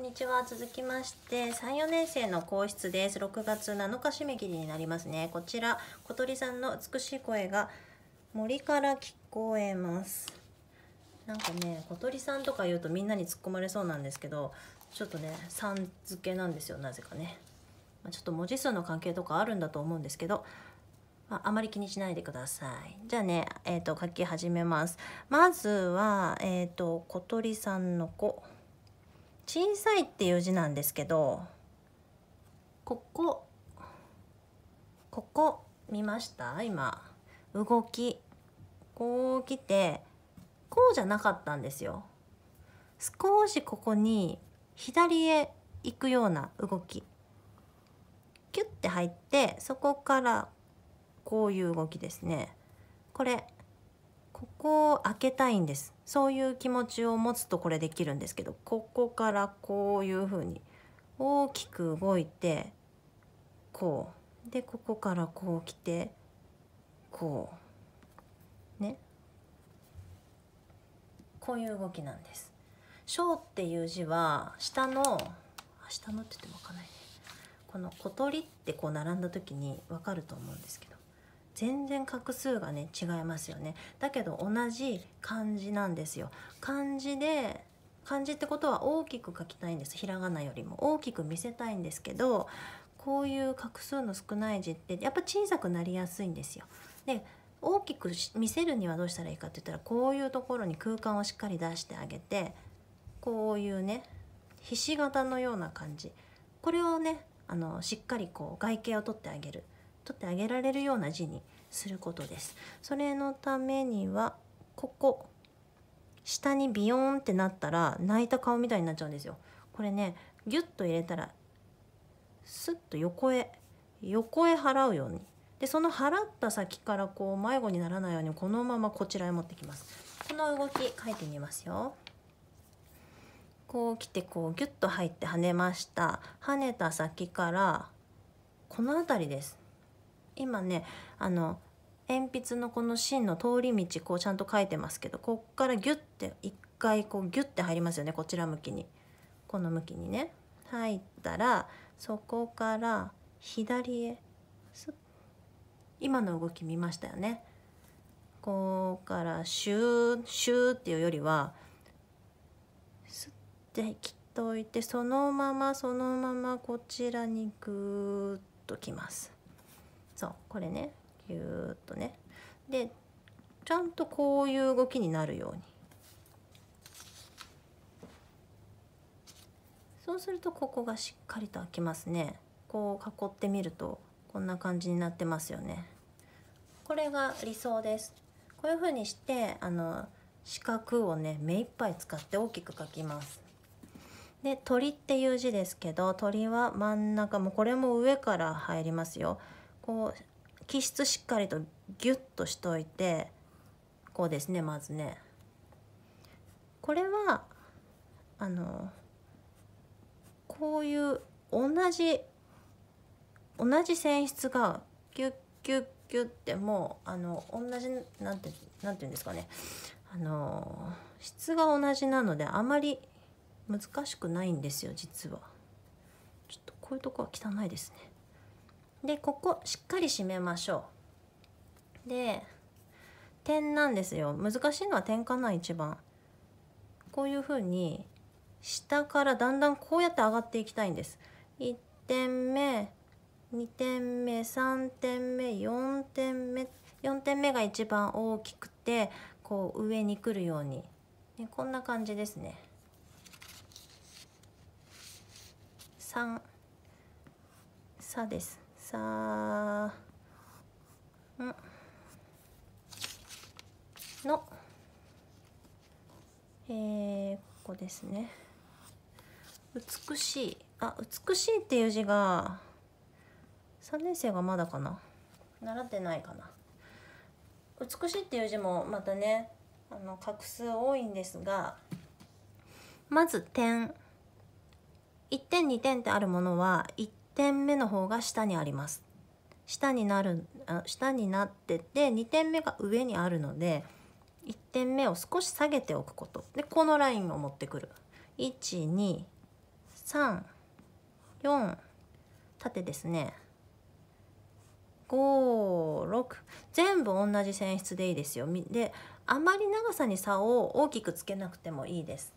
んにちは続きまして34年生の皇室です6月7日締め切りになりますねこちら小鳥さんの美しい声が森から聞こえますなんかね小鳥さんとか言うとみんなに突っ込まれそうなんですけどちょっとね「さん」付けなんですよなぜかね、まちょっと文字数の関係とかあるんだと思うんですけど、まあ、あまり気にしないでくださいじゃあね、えーと、書き始めますまずは、えーと小鳥さんの子小さいっていう字なんですけどここここ見ました今動きこう来てこうじゃなかったんですよ少しここに左へ行くような動きキュッて入ってそこからこういう動きですねこれこを開けたいんですそういう気持ちを持つとこれできるんですけどここからこういうふうに大きく動いてこうでここからこう来てこうねこういう動きなんです。小っていう字は下の下のって言ってもわかんないねこの小鳥ってこう並んだ時にわかると思うんですけど全然画数がね違いますよねだけど同じ漢字なんですよ漢字で漢字ってことは大きく書きたいんですひらがなよりも大きく見せたいんですけどこういう画数の少ない字ってやっぱ小さくなりやすいんですよで大きく見せるにはどうしたらいいかって言ったらこういうところに空間をしっかり出してあげてこういうねひし形のような感じこれをねあのしっかりこう外形を取ってあげる取ってあげられるような字にすることです。それのためにはここ下にビヨーンってなったら泣いた顔みたいになっちゃうんですよ。これねギュッと入れたらスッと横へ横へ払うようにでその払った先からこう迷子にならないようにこのままこちらへ持ってきますこの動き書いてみますよこう来てこうギュッと入って跳ねました跳ねた先からこの辺りです今ねあの鉛筆のこの芯の通り道こうちゃんと書いてますけどこっからギュッて一回こうギュッて入りますよねこちら向きにこの向きにね入ったらそこから左へ今の動き見ましたよねこうからシューシューっていうよりはスッて切っておいてそのままそのままこちらにグーッときます。そうこれねぎゅーっとねでちゃんとこういう動きになるようにそうするとここがしっかりと開きますねこう囲ってみるとこんな感じになってますよねこれが理想ですこういう風にしてあの四角をね目いっぱい使って大きく描きますで鳥っていう字ですけど鳥は真ん中もこれも上から入りますよこう気質しっかりとギュッとしといてこうですねまずねこれはあのこういう同じ同じ線質がギュッギュッギュッってもうあの同じなんてなんていうんですかねあの質が同じなのであまり難しくないんですよ実は。ちょっとこういうとこは汚いですね。でここしっかり締めましょうで点なんですよ難しいのは点かな一番こういうふうに下からだんだんこうやって上がっていきたいんです1点目2点目3点目4点目4点目が一番大きくてこう上に来るように、こんな感じですね3差ですさんのえー、ここですね美しいあ美しいっていう字が3年生がまだかな習ってないかな美しいっていう字もまたねあの画数多いんですがまず点1点2点ってあるものは1点目の方が下にあります下になる下になってて2点目が上にあるので1点目を少し下げておくことでこのラインを持ってくる1234縦ですね56全部同じ線質でいいですよであまり長さに差を大きくつけなくてもいいです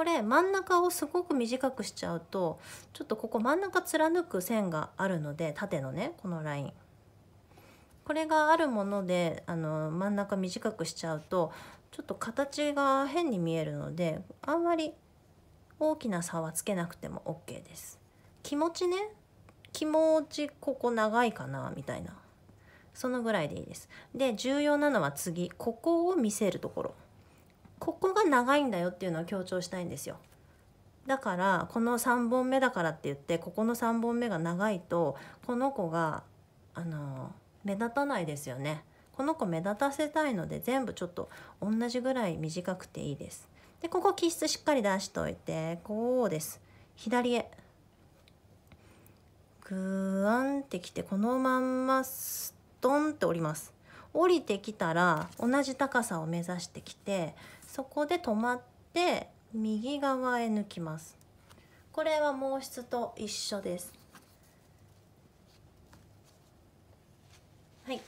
これ真ん中をすごく短くしちゃうとちょっとここ真ん中貫く線があるので縦のねこのラインこれがあるものであの真ん中短くしちゃうとちょっと形が変に見えるのであんまり大きな差はつけなくても OK です気持ちね気持ちここ長いかなみたいなそのぐらいでいいですで重要なのは次ここを見せるところここが長いんだよっていうのを強調したいんですよ。だからこの3本目だからって言ってここの3本目が長いとこの子があの目立たないですよね。この子目立たせたいので全部ちょっと同じぐらい短くていいです。でここ気質しっかり出しといてこうです。左へグワンってきてこのまんまストンって折ります。降りてきたら同じ高さを目指してきてそこで止まって右側へ抜きますこれは毛筆と一緒ですはい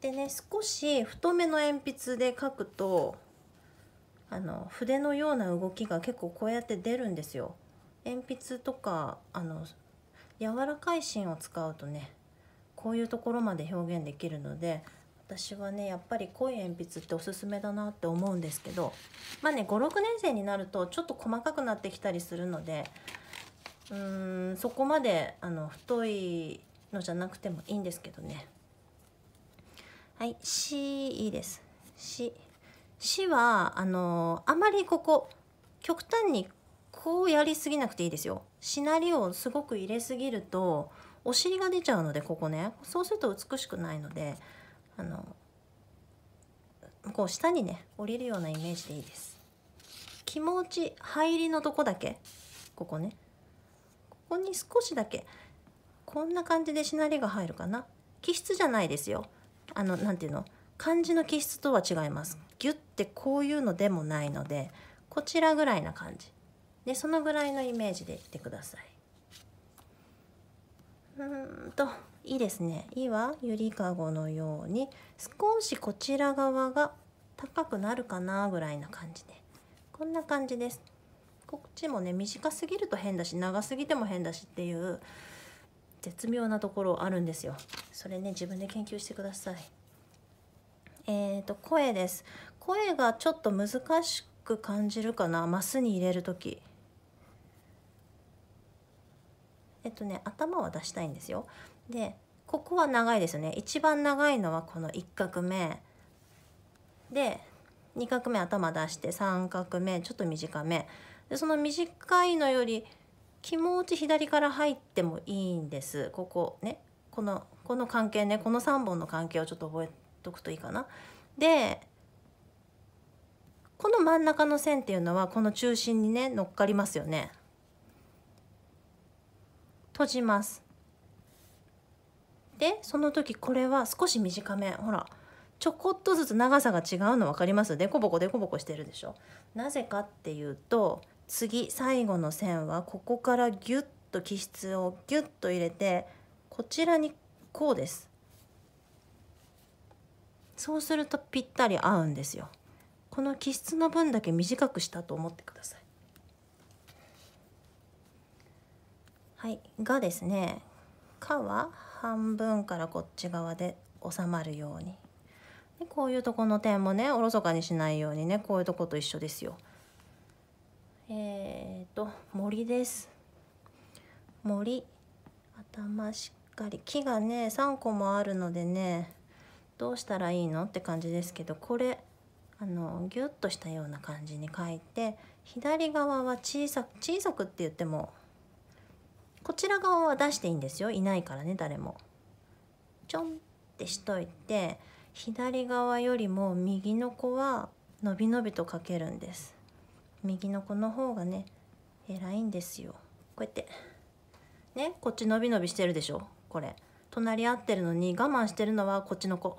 でね少し太めの鉛筆で書くとあの筆のような動きが結構こうやって出るんですよ鉛筆とかあの柔らかい芯を使うとねこういうところまで表現できるので私はねやっぱり濃い鉛筆っておすすめだなって思うんですけどまあね56年生になるとちょっと細かくなってきたりするのでうーんそこまであの太いのじゃなくてもいいんですけどねはい C いいですししはあのー、あまりここ極端にこうやりすぎなくていいですよシナリオをすごく入れすぎるとお尻が出ちゃうのでここねそうすると美しくないのであのこう下にね降りるようなイメージでいいです気持ち入りのとこだけここねここに少しだけこんな感じでしなりが入るかな気質じゃないですよあの何ていうの漢字の気質とは違いますギュッてこういうのでもないのでこちらぐらいな感じでそのぐらいのイメージでいってくださいうんといいですね「い」はゆりかごのように少しこちら側が高くなるかなぐらいな感じでこんな感じですこっちもね短すぎると変だし長すぎても変だしっていう絶妙なところあるんですよそれね自分で研究してくださいえーと声です声がちょっと難しく感じるかなマスに入れる時えっとね頭は出したいんですよでここは長いですよね一番長いのはこの1画目で2画目頭出して3画目ちょっと短めでその短いのより気持ち左から入ってもいいんですここねこのこの関係ねこの3本の関係をちょっと覚えとくといいかな。でこの真ん中の線っていうのはこの中心にね乗っかりますよね。閉じます。でその時これは少し短めほらちょこっとずつ長さが違うの分かりますデコボコデコボコしてるでしょなぜかっていうと次最後の線はここからギュッと気質をギュッと入れてこちらにこうですそうするとぴったり合うんですよこの気質の分だけ短くしたと思ってくださいはいがですね「か」は「半分からこっち側で収まるようにでこういうとこの点もねおろそかにしないようにねこういうとこと一緒ですよえーと森です森頭しっかり木がね3個もあるのでねどうしたらいいのって感じですけどこれあのギュッとしたような感じに書いて左側は小さく小さくって言ってもこちら側は出していいんですよいないからね誰も。ちょんってしといて左側よりも右の子は伸び伸びとかけるんです右の子の方がね偉いんですよこうやってねこっち伸び伸びしてるでしょこれ隣り合ってるのに我慢してるのはこっちの子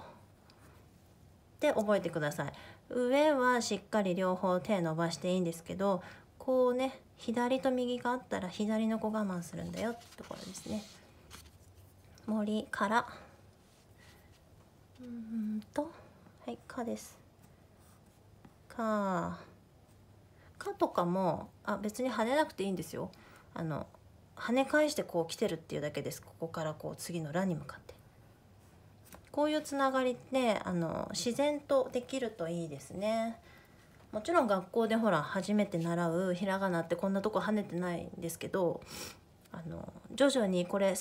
で覚えてください上はしっかり両方手伸ばしていいんですけどこうね左と右があったら左の子我慢するんだよってところですね森からうんとはい「か」です「か」「か」とかもあ別に跳ねなくていいんですよあの跳ね返してこう来てるっていうだけですここからこう次の「ら」に向かってこういうつながりってあの自然とできるといいですねもちろん学校でほら初めて習うひらがなってこんなとこ跳ねてないんですけどあの徐々にこれ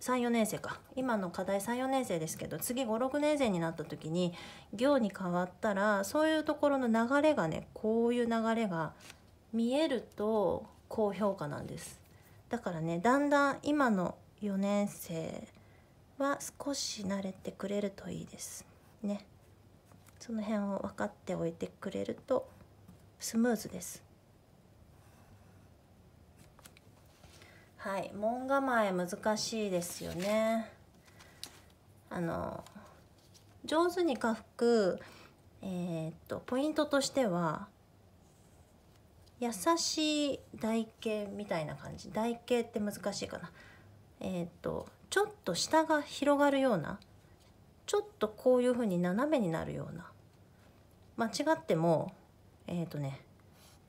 34年生か今の課題34年生ですけど次56年生になった時に行に変わったらそういうところの流れがねこういう流れが見えると高評価なんですだからねだんだん今の4年生は少し慣れてくれるといいですね。その辺を分かっておいてくれるとスムーズですはい門構え難しいですよねあの上手に下腹えー、っとポイントとしては優しい台形みたいな感じ台形って難しいかなえー、っとちょっと下が広がるようなちょっとこういうふうに斜めになるような間違ってもえっ、ー、とね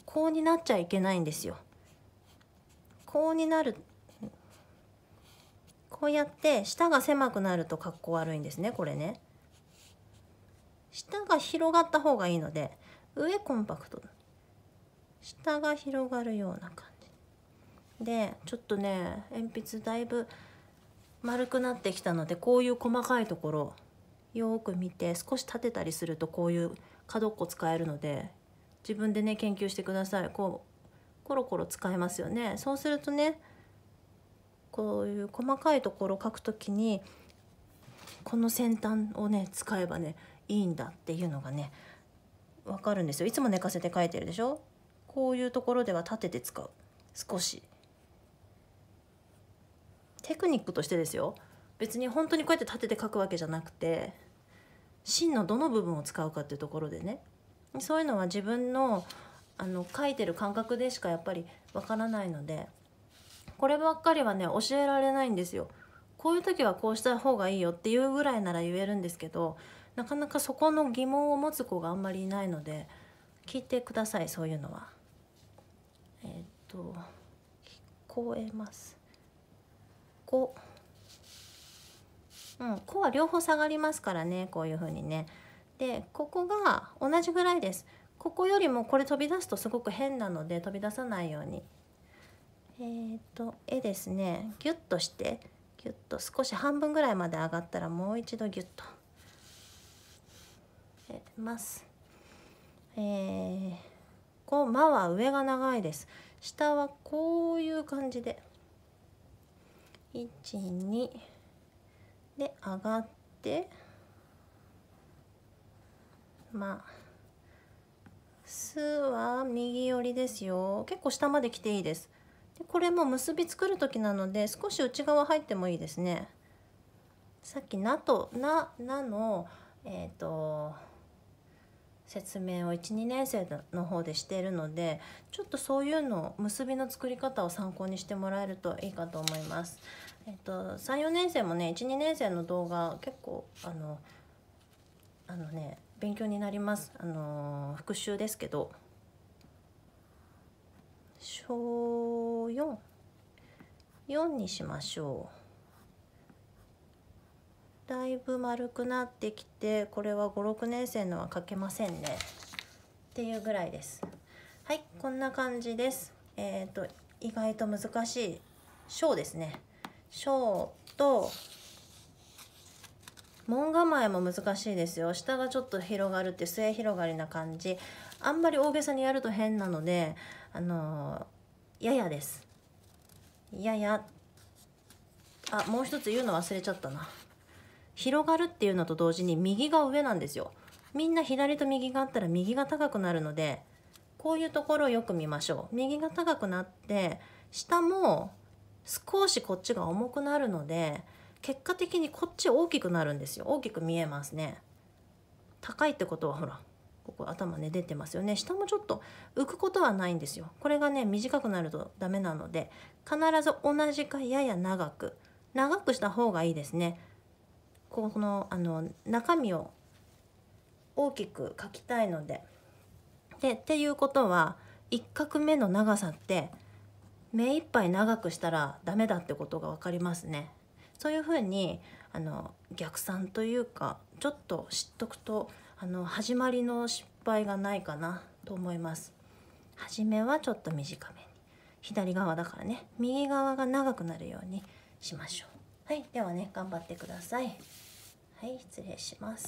こうになっちゃいけないんですよ。こうになるこうやって下が狭くなると格好悪いんですねこれね。下が広がった方がいいので上コンパクト下が広がるような感じでちょっとね鉛筆だいぶ丸くなってきたのでこういう細かいところよく見て少し立てたりするとこういう角っこ使えるので自分でね研究してくださいこうコロコロ使えますよねそうするとねこういう細かいところを描くときにこの先端をね使えばねいいんだっていうのがねわかるんですよいつも寝かせて描いてるでしょこういうところでは立てて使う少しテクニックとしてですよ別に本当にこうやって立てて描くわけじゃなくて芯のどの部分を使うかっていうところでねそういうのは自分のあの書いてる感覚でしかやっぱりわからないのでこればっかりはね教えられないんですよ。こういう時はこうした方がいいよっていうぐらいなら言えるんですけどなかなかそこの疑問を持つ子があんまりいないので聞いてくださいそういうのは。えー、っと聞こえます。うん、コは両方下がりますからねこういう風にねでここが同じぐらいですここよりもこれ飛び出すとすごく変なので飛び出さないようにえーと、と絵ですねギュッとしてギュッと少し半分ぐらいまで上がったらもう一度ギュッと入れますえー、こう「ま」は上が長いです下はこういう感じで1 2で上がってまあ「す」は右寄りですよ結構下まで来ていいですでこれも結び作る時なので少し内側入ってもいいですねさっき「な」と「な」「な」のえっ、ー、と説明を12年生の方でしているのでちょっとそういうのを結びの作り方を参考にしてもらえるといいかと思います。えっと、34年生もね12年生の動画結構あのあのね勉強になりますあの復習ですけど小44にしましょうだいぶ丸くなってきてこれは56年生のは書けませんねっていうぐらいですはいこんな感じですえっ、ー、と意外と難しい小ですね小と門構えも難しいですよ下がちょっと広がるって末広がりな感じあんまり大げさにやると変なのであのー、ややですややあもう一つ言うの忘れちゃったな広がるっていうのと同時に右が上なんですよみんな左と右があったら右が高くなるのでこういうところをよく見ましょう右が高くなって下も少しこっちが重くなるので結果的にこっち大きくなるんですよ大きく見えますね高いってことはほらここ頭ね出てますよね下もちょっと浮くことはないんですよこれがね短くなるとダメなので必ず同じかやや長く長くした方がいいですねこのあの中身を大きく描きたいので。でっていうことは1画目の長さって目いっぱい長くしたらダメだってことが分かりますね。そういうふうにあの逆算というかちょっと知っとくとあの始まりの失敗がないかなと思います。初めはちょっと短めに左側だからね右側が長くなるようにしましょう。はい、ではね頑張ってください。はい、失礼します。